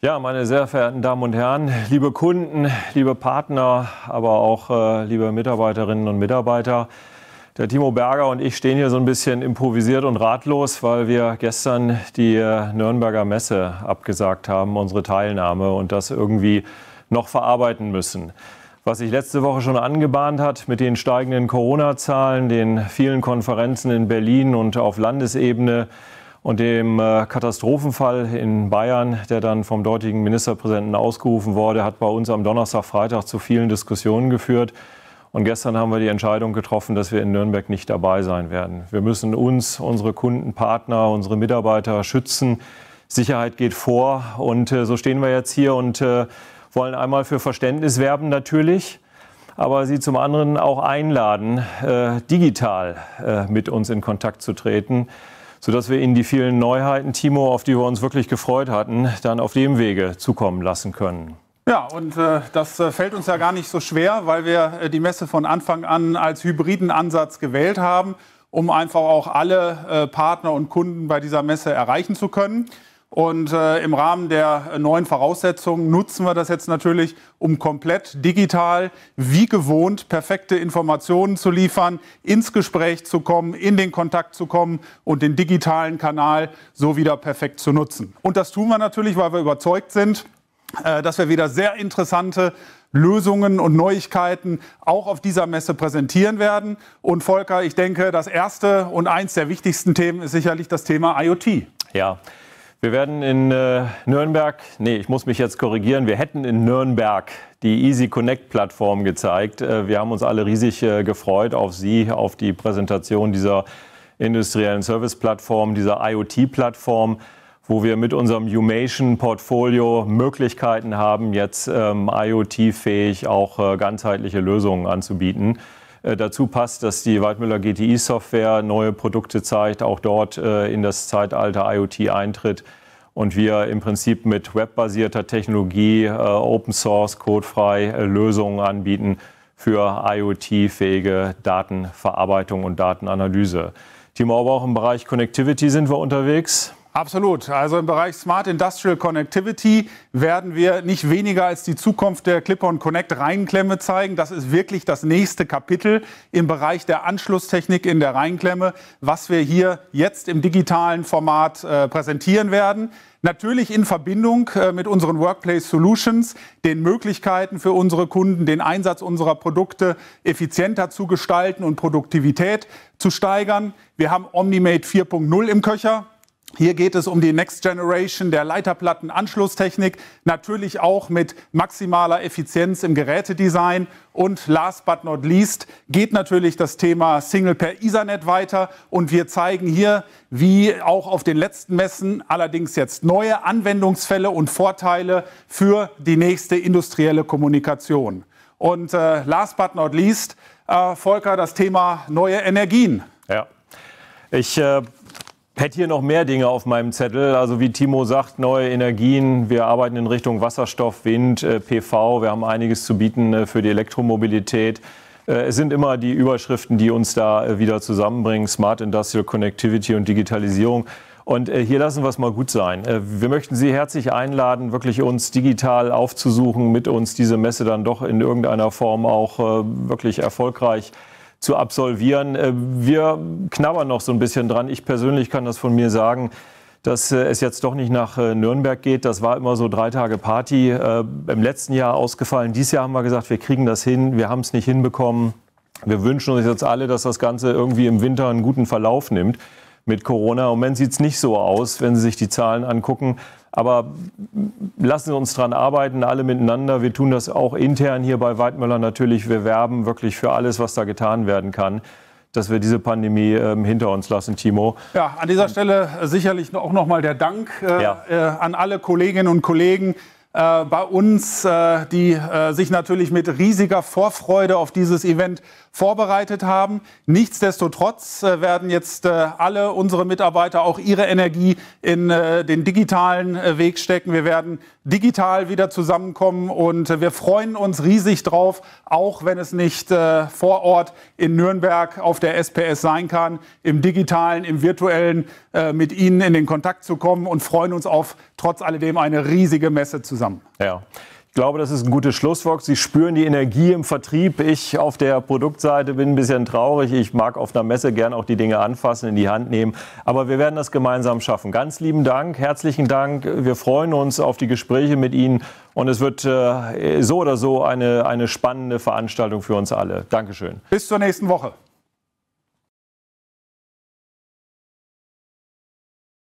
Ja, meine sehr verehrten Damen und Herren, liebe Kunden, liebe Partner, aber auch äh, liebe Mitarbeiterinnen und Mitarbeiter. Der Timo Berger und ich stehen hier so ein bisschen improvisiert und ratlos, weil wir gestern die äh, Nürnberger Messe abgesagt haben, unsere Teilnahme und das irgendwie noch verarbeiten müssen. Was sich letzte Woche schon angebahnt hat mit den steigenden Corona-Zahlen, den vielen Konferenzen in Berlin und auf Landesebene, und dem äh, Katastrophenfall in Bayern, der dann vom dortigen Ministerpräsidenten ausgerufen wurde, hat bei uns am Donnerstag, Freitag zu vielen Diskussionen geführt. Und gestern haben wir die Entscheidung getroffen, dass wir in Nürnberg nicht dabei sein werden. Wir müssen uns, unsere Kunden, Partner, unsere Mitarbeiter schützen. Sicherheit geht vor. Und äh, so stehen wir jetzt hier und äh, wollen einmal für Verständnis werben natürlich, aber Sie zum anderen auch einladen, digital mit uns in Kontakt zu treten sodass wir Ihnen die vielen Neuheiten, Timo, auf die wir uns wirklich gefreut hatten, dann auf dem Wege zukommen lassen können. Ja, und äh, das äh, fällt uns ja gar nicht so schwer, weil wir äh, die Messe von Anfang an als hybriden Ansatz gewählt haben, um einfach auch alle äh, Partner und Kunden bei dieser Messe erreichen zu können. Und äh, im Rahmen der neuen Voraussetzungen nutzen wir das jetzt natürlich, um komplett digital, wie gewohnt, perfekte Informationen zu liefern, ins Gespräch zu kommen, in den Kontakt zu kommen und den digitalen Kanal so wieder perfekt zu nutzen. Und das tun wir natürlich, weil wir überzeugt sind, äh, dass wir wieder sehr interessante Lösungen und Neuigkeiten auch auf dieser Messe präsentieren werden. Und Volker, ich denke, das erste und eins der wichtigsten Themen ist sicherlich das Thema IoT. Ja. Wir werden in äh, Nürnberg, nee, ich muss mich jetzt korrigieren, wir hätten in Nürnberg die Easy Connect Plattform gezeigt. Äh, wir haben uns alle riesig äh, gefreut auf Sie, auf die Präsentation dieser industriellen Service Plattform, dieser IoT Plattform, wo wir mit unserem Humation Portfolio Möglichkeiten haben, jetzt ähm, IoT-fähig auch äh, ganzheitliche Lösungen anzubieten. Äh, dazu passt, dass die Waldmüller GTI-Software neue Produkte zeigt, auch dort äh, in das Zeitalter IoT eintritt und wir im Prinzip mit webbasierter Technologie äh, Open Source, codefrei Lösungen anbieten für IoT-fähige Datenverarbeitung und Datenanalyse. Team auch im Bereich Connectivity sind wir unterwegs. Absolut. Also im Bereich Smart Industrial Connectivity werden wir nicht weniger als die Zukunft der Clip-on Connect Reinklemme zeigen. Das ist wirklich das nächste Kapitel im Bereich der Anschlusstechnik in der Reinklemme, was wir hier jetzt im digitalen Format äh, präsentieren werden. Natürlich in Verbindung äh, mit unseren Workplace Solutions, den Möglichkeiten für unsere Kunden, den Einsatz unserer Produkte effizienter zu gestalten und Produktivität zu steigern. Wir haben Omnimate 4.0 im Köcher. Hier geht es um die Next Generation der Leiterplattenanschlusstechnik, natürlich auch mit maximaler Effizienz im Gerätedesign. Und last but not least geht natürlich das Thema Single per Ethernet weiter. Und wir zeigen hier, wie auch auf den letzten Messen, allerdings jetzt neue Anwendungsfälle und Vorteile für die nächste industrielle Kommunikation. Und äh, last but not least, äh, Volker, das Thema neue Energien. Ja. Ich äh, Hätte hier noch mehr Dinge auf meinem Zettel. Also wie Timo sagt, neue Energien. Wir arbeiten in Richtung Wasserstoff, Wind, äh, PV. Wir haben einiges zu bieten äh, für die Elektromobilität. Äh, es sind immer die Überschriften, die uns da wieder zusammenbringen. Smart Industrial Connectivity und Digitalisierung. Und hier lassen wir es mal gut sein. Wir möchten Sie herzlich einladen, wirklich uns digital aufzusuchen, mit uns diese Messe dann doch in irgendeiner Form auch wirklich erfolgreich zu zu absolvieren. Äh, wir knabbern noch so ein bisschen dran. Ich persönlich kann das von mir sagen, dass äh, es jetzt doch nicht nach äh, Nürnberg geht. Das war immer so drei Tage Party. Im letzten Jahr ausgefallen. Dieses Jahr haben wir gesagt, wir kriegen das hin. Wir haben es nicht hinbekommen. Wir wünschen uns jetzt alle, dass das Ganze irgendwie im Winter einen guten Verlauf nimmt mit Corona. Im Moment sieht es nicht so aus, wenn Sie sich die Zahlen angucken. Aber lassen Sie uns daran arbeiten, alle miteinander. Wir tun das auch intern hier bei Weidmüller natürlich. Wir werben wirklich für alles, was da getan werden kann dass wir diese Pandemie ähm, hinter uns lassen, Timo. Ja, an dieser Stelle sicherlich auch nochmal der Dank äh, ja. äh, an alle Kolleginnen und Kollegen, äh, bei uns, äh, die äh, sich natürlich mit riesiger Vorfreude auf dieses Event vorbereitet haben. Nichtsdestotrotz äh, werden jetzt äh, alle unsere Mitarbeiter auch ihre Energie in äh, den digitalen Weg stecken. Wir werden digital wieder zusammenkommen. Und äh, wir freuen uns riesig drauf, auch wenn es nicht äh, vor Ort in Nürnberg auf der SPS sein kann, im digitalen, im virtuellen äh, mit Ihnen in den Kontakt zu kommen und freuen uns auf trotz alledem eine riesige Messe zusammen. Ja glaube, das ist ein gutes Schlusswort. Sie spüren die Energie im Vertrieb. Ich auf der Produktseite bin ein bisschen traurig. Ich mag auf einer Messe gern auch die Dinge anfassen, in die Hand nehmen. Aber wir werden das gemeinsam schaffen. Ganz lieben Dank, herzlichen Dank. Wir freuen uns auf die Gespräche mit Ihnen. Und es wird äh, so oder so eine, eine spannende Veranstaltung für uns alle. Dankeschön. Bis zur nächsten Woche.